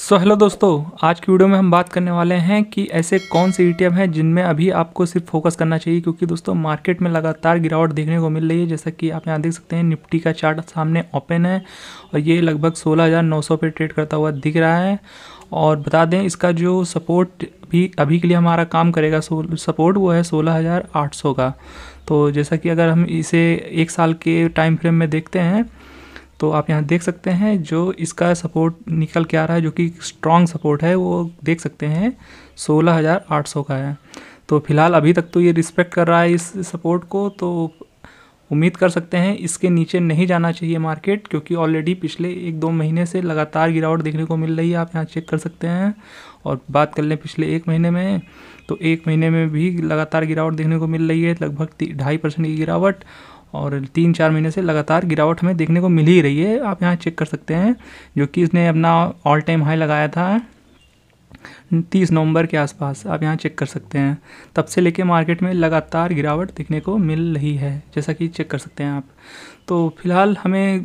so hello दोस्तों आज की वीडियो में हम बात करने वाले हैं कि ऐसे कौन से ई e हैं जिनमें अभी आपको सिर्फ फोकस करना चाहिए क्योंकि दोस्तों मार्केट में लगातार गिरावट देखने को मिल रही है जैसा कि आप यहाँ देख सकते हैं निफ्टी का चार्ट सामने ओपन है और ये लगभग 16,900 पे ट्रेड करता हुआ दिख रहा है और बता दें इसका जो सपोर्ट भी अभी के लिए हमारा काम करेगा सपोर्ट वो है सोलह का तो जैसा कि अगर हम इसे एक साल के टाइम फ्रेम में देखते हैं तो आप यहाँ देख सकते हैं जो इसका सपोर्ट निकल के आ रहा है जो कि स्ट्रॉन्ग सपोर्ट है वो देख सकते हैं 16,800 का है तो फिलहाल अभी तक तो ये रिस्पेक्ट कर रहा है इस सपोर्ट को तो उम्मीद कर सकते हैं इसके नीचे नहीं जाना चाहिए मार्केट क्योंकि ऑलरेडी पिछले एक दो महीने से लगातार गिरावट देखने को मिल रही है आप यहाँ चेक कर सकते हैं और बात कर लें पिछले एक महीने में तो एक महीने में भी लगातार गिरावट देखने को मिल रही है लगभग ढाई परसेंट की गिरावट और तीन चार महीने से लगातार गिरावट हमें देखने को मिल ही रही है आप यहाँ चेक कर सकते हैं जो कि इसने अपना ऑल टाइम हाई लगाया था तीस नवंबर के आसपास आप यहाँ चेक कर सकते हैं तब से लेके मार्केट में लगातार गिरावट देखने को मिल रही है जैसा कि चेक कर सकते हैं आप तो फिलहाल हमें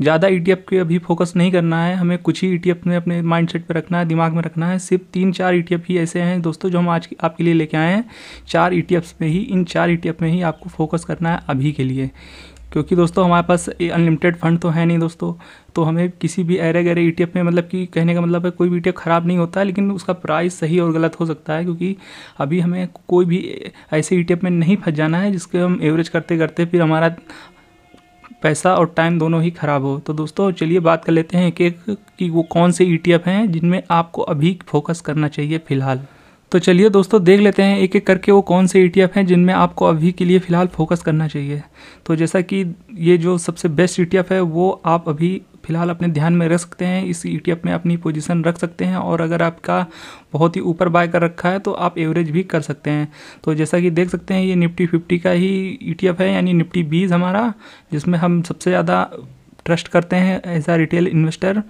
ज़्यादा ई e के अभी फोकस नहीं करना है हमें कुछ ही ई e में अपने माइंड सेट पर रखना है दिमाग में रखना है सिर्फ तीन चार ई e ही ऐसे हैं दोस्तों जो हम आज आपके लिए लेके आए हैं चार ई में ही इन चार ई में ही आपको फोकस करना है अभी के लिए क्योंकि दोस्तों हमारे पास अनलिमिटेड फंड तो है नहीं दोस्तों तो हमें किसी भी अरे गरे ई में मतलब कि कहने का मतलब है कोई भी ई ख़राब नहीं होता है लेकिन उसका प्राइस सही और गलत हो सकता है क्योंकि अभी हमें कोई भी ऐसे ई में नहीं फंस जाना है जिसके हम एवरेज करते करते फिर हमारा पैसा और टाइम दोनों ही ख़राब हो तो दोस्तों चलिए बात कर लेते हैं एक एक कि वो कौन से ई e हैं जिनमें आपको अभी फोकस करना चाहिए फ़िलहाल तो चलिए दोस्तों देख लेते हैं एक एक करके वो कौन से ई e हैं जिनमें आपको अभी के लिए फ़िलहाल फोकस करना चाहिए तो जैसा कि ये जो सबसे बेस्ट ई e है वो आप अभी फ़िलहाल अपने ध्यान में रख सकते हैं इस ई e में अपनी पोजीशन रख सकते हैं और अगर आपका बहुत ही ऊपर बाय कर रखा है तो आप एवरेज भी कर सकते हैं तो जैसा कि देख सकते हैं ये निफ्टी फिफ्टी का ही ई है यानी निफ्टी बीज हमारा जिसमें हम सबसे ज़्यादा ट्रस्ट करते हैं एज आ रिटेल इन्वेस्टर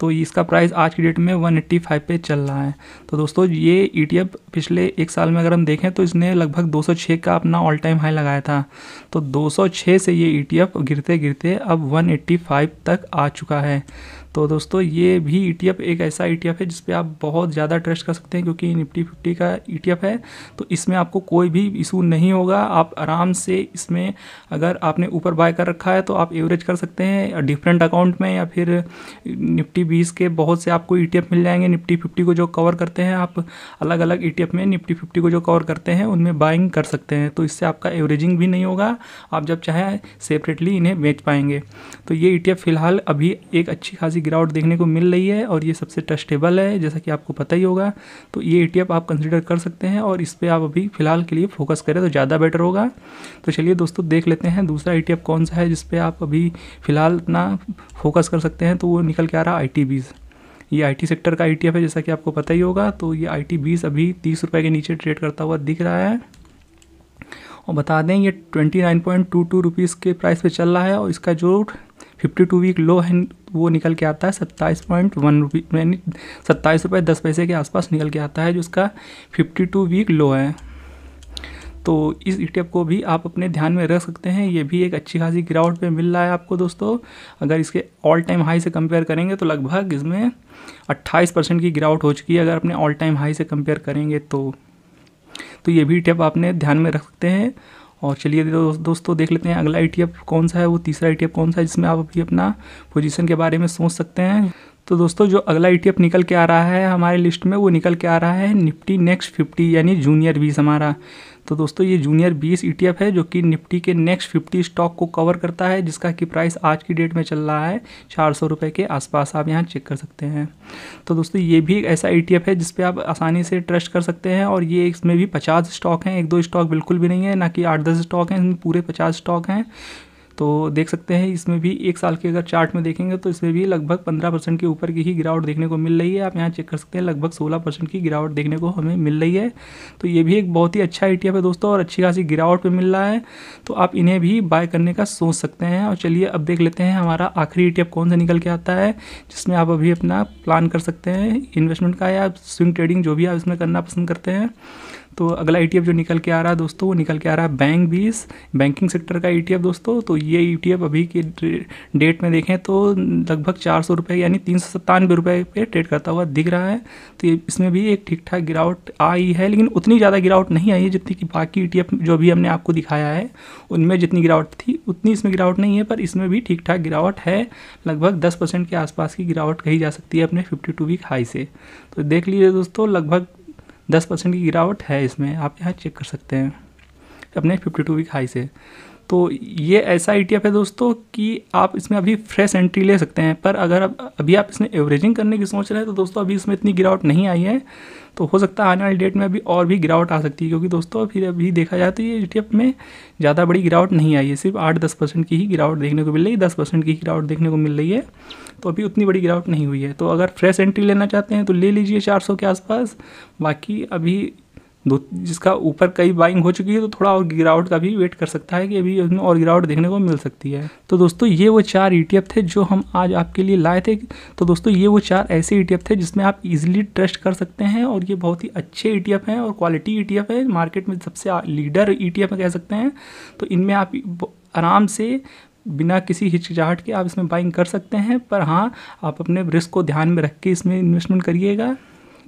तो इसका प्राइस आज की डेट में 185 पे चल रहा है तो दोस्तों ये ई e पिछले एक साल में अगर हम देखें तो इसने लगभग 206 का अपना ऑल टाइम हाई लगाया था तो 206 से ये ई e गिरते गिरते अब 185 तक आ चुका है तो दोस्तों ये भी ई e एक ऐसा ई e है जिस पर आप बहुत ज़्यादा ट्रस्ट कर सकते हैं क्योंकि निफ्टी फिफ्टी का ई e है तो इसमें आपको कोई भी इशू नहीं होगा आप आराम से इसमें अगर आपने ऊपर बाय कर रखा है तो आप एवरेज कर सकते हैं डिफरेंट अकाउंट में या फिर निफ्टी बीस के बहुत से आपको ई मिल जाएंगे निफ्टी फिफ्टी को जो कवर करते हैं आप अलग अलग ई में निफ्टी फिफ्टी को जो कवर करते हैं उनमें बाइंग कर सकते हैं तो इससे आपका एवरेजिंग भी नहीं होगा आप जब चाहें सेपरेटली इन्हें बेच पाएंगे तो ये ई फिलहाल अभी एक अच्छी खासी गिरावट देखने को मिल रही है और ये सबसे ट्रस्टेबल है जैसा कि आपको पता ही होगा तो ये ई e आप कंसिडर कर सकते हैं और इस पर आप अभी फिलहाल के लिए फोकस करें तो ज़्यादा बेटर होगा तो चलिए दोस्तों देख लेते हैं दूसरा ई e कौन सा है जिसपे आप अभी फिलहाल इतना फोकस कर सकते हैं तो वो निकल के आ रहा आई टी बीज़ ये आईटी सेक्टर का आईटीएफ e है जैसा कि आपको पता ही होगा तो ये आईटी बीस अभी तीस रुपये के नीचे ट्रेड करता हुआ दिख रहा है और बता दें ये twenty nine point two two rupees के प्राइस पे चल रहा है और इसका जो फिफ्टी टू वीक लो है वो निकल के आता है सत्ताईस पॉइंट वन रुपी यानी सत्ताईस रुपये दस पैसे के आसपास निकल के आता है जो उसका फिफ्टी टू वीक लो है तो इस ई e को भी आप अपने ध्यान में रख सकते हैं ये भी एक अच्छी खासी गिरावट पे मिल रहा है आपको दोस्तों अगर इसके ऑल टाइम हाई से कंपेयर करेंगे तो लगभग इसमें अट्ठाईस परसेंट की गिरावट हो चुकी है अगर अपने ऑल टाइम हाई से कंपेयर करेंगे तो तो ये भी टिप e आपने ध्यान में रख सकते हैं और चलिए दो, दोस्तों देख लेते हैं अगला ई कौन सा है वो तीसरा ई कौन सा है जिसमें आप अभी अपना पोजीशन के बारे में सोच सकते हैं तो दोस्तों जो अगला ई e निकल के आ रहा है हमारे लिस्ट में वो निकल के आ रहा है निफ्टी नेक्स्ट फिफ्टी यानी जूनियर बीस हमारा तो दोस्तों ये जूनियर बीस ई है जो कि निफ्टी के नेक्स्ट फिफ्टी स्टॉक को कवर करता है जिसका कि प्राइस आज की डेट में चल रहा है चार सौ रुपये के आसपास आप यहाँ चेक कर सकते हैं तो दोस्तों ये भी एक ऐसा ई e है जिसपे आप आसानी से ट्रस्ट कर सकते हैं और ये इसमें भी पचास स्टॉक हैं एक दो स्टॉक बिल्कुल भी नहीं है ना कि आठ दस स्टॉक हैं इसमें पूरे पचास स्टॉक हैं तो देख सकते हैं इसमें भी एक साल के अगर चार्ट में देखेंगे तो इसमें भी लगभग पंद्रह परसेंट के ऊपर की ही गिरावट देखने को मिल रही है आप यहाँ चेक कर सकते हैं लगभग सोलह परसेंट की गिरावट देखने को हमें मिल रही है तो ये भी एक बहुत ही अच्छा ई है दोस्तों और अच्छी खासी गिरावट पर मिल रहा है तो आप इन्हें भी बाय करने का सोच सकते हैं और चलिए अब देख लेते हैं हमारा आखिरी ई कौन सा निकल के आता है जिसमें आप अभी अपना प्लान कर सकते हैं इन्वेस्टमेंट का या स्विंग ट्रेडिंग जो भी आप इसमें करना पसंद करते हैं तो अगला ई e जो निकल के आ रहा है दोस्तों वो निकल के आ रहा है बैंक बीस बैंकिंग सेक्टर का ई e दोस्तों तो ये ई e अभी के डेट में देखें तो लगभग चार सौ रुपये यानी तीन सौ सत्तानवे रुपये पे ट्रेड करता हुआ दिख रहा है तो इसमें भी एक ठीक ठाक गिरावट आई है लेकिन उतनी ज़्यादा गिरावट नहीं आई है जितनी कि बाकी ई जो अभी हमने आपको दिखाया है उनमें जितनी गिरावट थी उतनी इसमें गिरावट नहीं है पर इसमें भी ठीक ठाक गिरावट है लगभग दस परसेंट के आसपास की गिरावट कही जा सकती है अपने फिफ्टी टू वीक हाई से तो देख लीजिए दोस्तों लगभग दस परसेंट की गिरावट है इसमें आप यहाँ चेक कर सकते हैं अपने फिफ्टी टू वीक हाई से तो ये ऐसा ई है दोस्तों कि आप इसमें अभी फ्रेश एंट्री ले सकते हैं पर अगर अब अभी आप इसमें एवरेजिंग करने की सोच रहे हैं तो दोस्तों अभी इसमें इतनी गिरावट नहीं आई है तो हो सकता है आने वाली डेट में अभी और भी गिरावट आ सकती है क्योंकि दोस्तों फिर अभी देखा जाए तो ये ई में ज़्यादा बड़ी गिरावट नहीं आई है सिर्फ आठ दस परसेंट की ही गिरावट देखने को मिल रही है दस परसेंट की गिरावट देखने को मिल रही है तो अभी उतनी बड़ी गिरावट नहीं हुई है तो अगर फ्रेश एंट्री लेना चाहते हैं तो ले लीजिए चार के आसपास बाकी अभी दो जिसका ऊपर कई बाइंग हो चुकी है तो थोड़ा और गिरावट का भी वेट कर सकता है कि अभी उसमें और गिरावट देखने को मिल सकती है तो दोस्तों ये वो चार ई e थे जो हम आज आपके लिए लाए थे तो दोस्तों ये वो चार ऐसे ई e थे जिसमें आप इजीली ट्रस्ट कर सकते हैं और ये बहुत ही अच्छे ई e हैं और क्वालिटी ई है मार्केट में सबसे लीडर ई टी कह सकते हैं तो इनमें आप आराम से बिना किसी हिचकिचाहट के आप इसमें बाइंग कर सकते हैं पर हाँ आप अपने रिस्क को ध्यान में रख के इसमें इन्वेस्टमेंट करिएगा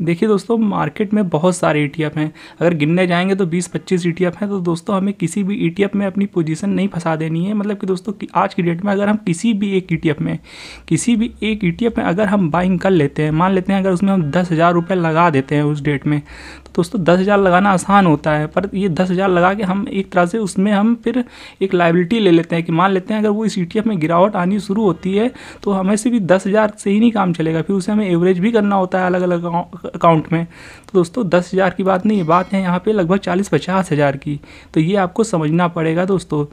देखिए दोस्तों मार्केट में बहुत सारे ई e हैं अगर गिनने जाएंगे तो 20-25 ई e हैं तो दोस्तों हमें किसी भी ई e में अपनी पोजीशन नहीं फंसा देनी है मतलब कि दोस्तों कि आज की डेट में अगर हम किसी भी एक ई में किसी भी एक ई में अगर हम बाइंग कर लेते हैं मान लेते हैं अगर उसमें हम दस हज़ार लगा देते हैं उस डेट में तो दोस्तों दस हज़ार लगाना आसान होता है पर ये दस हज़ार लगा के हम एक तरह से उसमें हम फिर एक लाइबिलिटी ले लेते हैं कि मान लेते हैं अगर वो इस ई में गिरावट आनी शुरू होती है तो हमें से भी दस हज़ार से ही नहीं काम चलेगा फिर उसे हमें एवरेज भी करना होता है अलग अलग अकाउंट में तो दोस्तों दस हज़ार की बात नहीं बात है यहाँ पे लगभग चालीस पचास हज़ार की तो ये आपको समझना पड़ेगा दोस्तों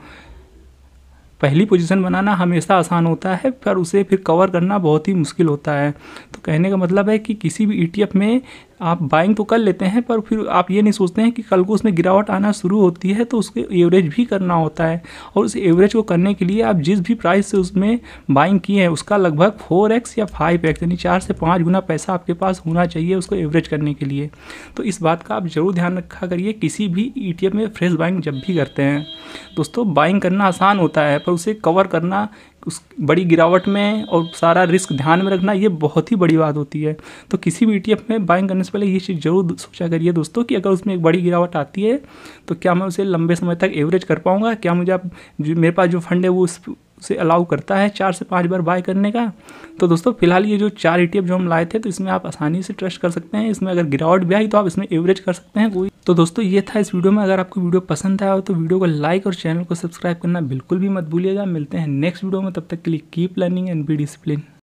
पहली पोजीशन बनाना हमेशा आसान होता है पर उसे फिर कवर करना बहुत ही मुश्किल होता है तो कहने का मतलब है कि किसी भी ई e में आप बाइंग तो कर लेते हैं पर फिर आप ये नहीं सोचते हैं कि कल को उसमें गिरावट आना शुरू होती है तो उसके एवरेज भी करना होता है और उस एवरेज को करने के लिए आप जिस भी प्राइस से उसमें बाइंग किए हैं उसका लगभग फोर एक्स या फाइव एक्स यानी चार से पाँच गुना पैसा आपके पास होना चाहिए उसको एवरेज करने के लिए तो इस बात का आप ज़रूर ध्यान रखा करिए किसी भी ई e में फ्रेश बाइंग जब भी करते हैं दोस्तों बाइंग करना आसान होता है पर उसे कवर करना उस बड़ी गिरावट में और सारा रिस्क ध्यान में रखना ये बहुत ही बड़ी बात होती है तो किसी भी ई e में बाइंग करने से पहले ये चीज़ जरूर सोचा करिए दोस्तों कि अगर उसमें एक बड़ी गिरावट आती है तो क्या मैं उसे लंबे समय तक एवरेज कर पाऊँगा क्या मुझे आप जो मेरे पास जो फंड है वो उस उसे अलाउ करता है चार से पाँच बार बाय करने का तो दोस्तों फिलहाल ये जो चार ई जो हम लाए थे तो इसमें आप आसानी से ट्रस्ट कर सकते हैं इसमें अगर गिरावट भी आई तो आप इसमें एवरेज कर सकते हैं कोई तो दोस्तों ये था इस वीडियो में अगर आपको वीडियो पसंद आया हो तो वीडियो को लाइक और चैनल को सब्सक्राइब करना बिल्कुल भी मत भूलिएगा मिलते हैं नेक्स्ट वीडियो में तब तक के लिए keep learning and be discipline